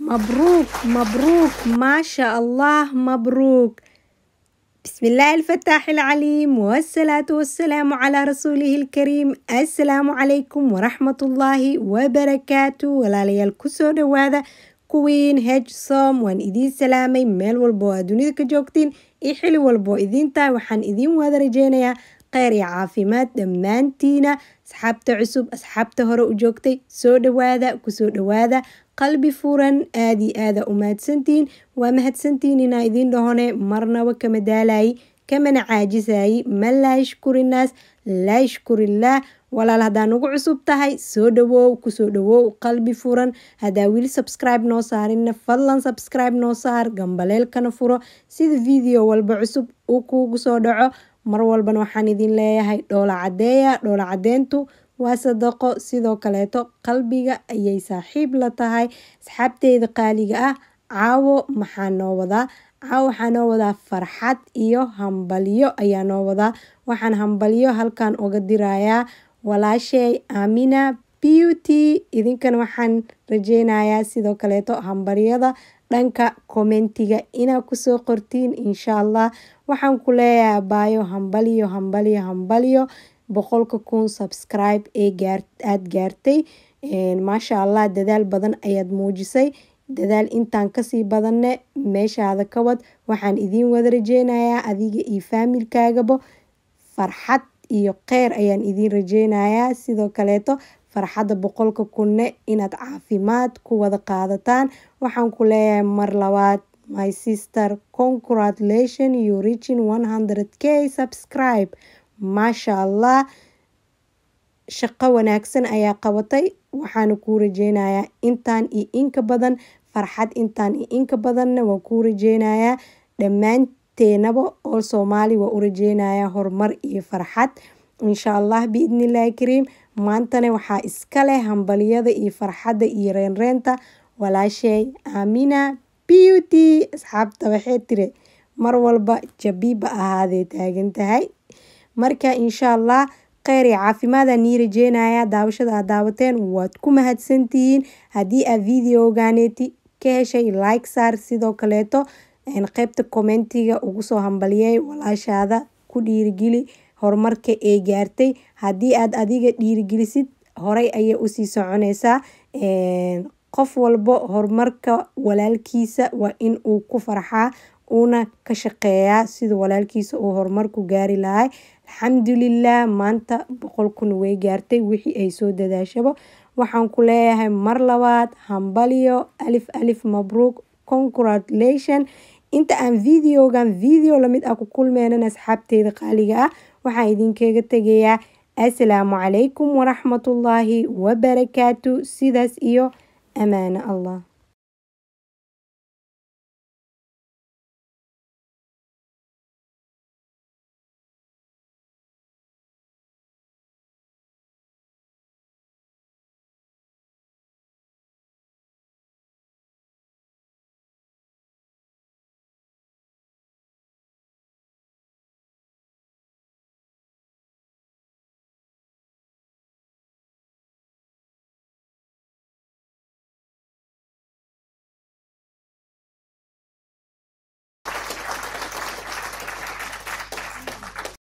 مبروك مبروك ما شاء الله مبروك بسم الله الفتاح العليم والصلاة والسلام على رسوله الكريم السلام عليكم ورحمة الله وبركاته ولا لي كسو وهذا كوين هج صوم وان إدين سلامي ميل والبو أدوني جوكتين إحلي والبو إدين تاي وحان إدين وادا رجينيا kheyr iyo caafimaad dhammaantiina asxaabta cusub asxaabta hore u joogtay soo dhawaada kusoo dhawaada qalbi furan aada iyo aada u mahadsantihiin waa mahadsantiin inaa idiin dhahone marnaba kama daalayay kamana caajisayay ma laa yashkurinaas laa yashkurillaah walaal haddaa nagu cusub tahay soo dhawow kusoo dhawow qalbi furan haddaa wiili subscribe noo saarina fadlan subscribe noo saar gambaleelkana furo sida video walba cusub u kuugu soo dhaco mar walbana waxaan idin leeyahay dhoola cadeeya dhoola caddeyntu waa sadaqo sidoo kaleeto qalbiga ayay saaxiib la tahay asxaabteyda qaaliga ah caawo maxaa noo wadaa caawo waxaa noo wadaa farxad iyo hambalyo ayaa noo wadaa waxaan hambalyo halkan oga dirayaa walaashay amina beauty idinkana waxaan rajeynayaa sidoo kaleeto hambalyada dhanka komentiga inaa kusoo qortiin insha allah waxaan ku leeyahay abaayo hambalyo hambalyo hambalyo boqolka kun subscribe ee gaar gaartay maasha allah dadaal badan ayaad muujisay dadaal intaan kasii badanne meeshaada ka wad waxaan idiin wada rajeynayaa adiga iyo faamilkaagaba farxad iyo kheyr ayaan idiin rajeynayaa sidoo kaleeto farxadda boqolka kunne inaad caafimaad ku wada qaadataan waxaan ku leeyahay mar labaad my sister congratulation you reaching one hundred k subscribe maasha allah shaqo wanaagsan ayaa qabatay waxaana kuu rajeynayaa intaan iyo inka badan farxad intaan iyo inka badanna waan kuu rajeynayaa dhammaan Teenabo oo Soomaali waa u rajeynayaa horumar iyo farxad. Insha Allah biidhnillaahi kariim. Maantana waxaa iska leh hambalyada iyo farxadda iyo reenreenta walaashay amina Beauty. Asxaabta waxay tiri mar walba jabiba ahaadee taagan tahay. Marka insha Allah kheyri caafimaada nii rajeynayaa daawashada aad daawateen waad ku mahadsantihiin. Haddii aad videogaaneeti ka heshay like saar sidoo kaleeto. Qaybta kommentiga ugu soo hambalyeey walaashaada, ku dhiirigeli horumarka ay gaartay. Haddii aad adiga dhiirigelisid, horey ayay usii soconeysaa Qof walbo horumarka walaalkiisa waa in uu ku farxaa, uuna ka shaqeeyaa sida walaalkiisa uu horumarku gaari lahaa. alxamdulilah maanta boqol kun way gaartay wixii ay soo dadaashabo Waxaan ku leeyahay mar labaad hambaliyo, alif alif mabruuk congratulation inta aan videogan video lamid ah ku kulmeynan asxaabteeda qaaliga ah waxaan idinkaga tegayaa asalaamu calaykum waraxmatullaahi wabarakaatu sidaas iyo amaano allah